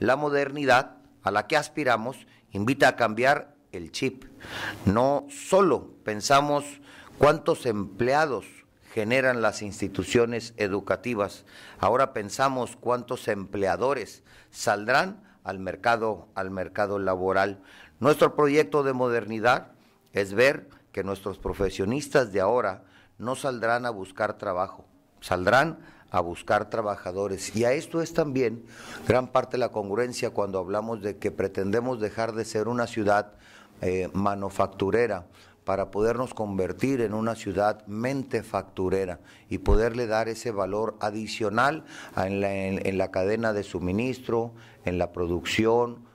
la modernidad a la que aspiramos invita a cambiar el chip. No solo pensamos cuántos empleados generan las instituciones educativas, ahora pensamos cuántos empleadores saldrán al mercado, al mercado laboral. Nuestro proyecto de modernidad es ver que nuestros profesionistas de ahora no saldrán a buscar trabajo, saldrán a buscar trabajadores. Y a esto es también gran parte de la congruencia cuando hablamos de que pretendemos dejar de ser una ciudad eh, manufacturera para podernos convertir en una ciudad mente facturera y poderle dar ese valor adicional en la cadena de suministro, en la producción,